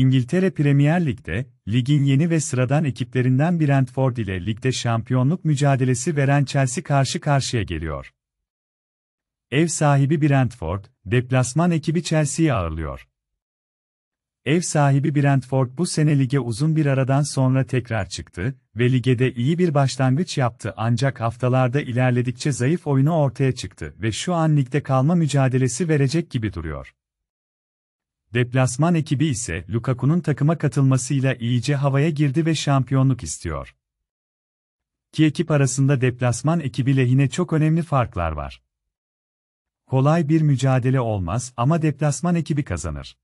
İngiltere Premier Lig'de, ligin yeni ve sıradan ekiplerinden Brentford ile ligde şampiyonluk mücadelesi veren Chelsea karşı karşıya geliyor. Ev sahibi Brentford, deplasman ekibi Chelsea'yi ağırlıyor. Ev sahibi Brentford bu sene lige uzun bir aradan sonra tekrar çıktı ve ligede iyi bir başlangıç yaptı ancak haftalarda ilerledikçe zayıf oyunu ortaya çıktı ve şu an ligde kalma mücadelesi verecek gibi duruyor. Deplasman ekibi ise Lukaku'nun takıma katılmasıyla iyice havaya girdi ve şampiyonluk istiyor. Ki ekip arasında deplasman ekibi lehine çok önemli farklar var. Kolay bir mücadele olmaz ama deplasman ekibi kazanır.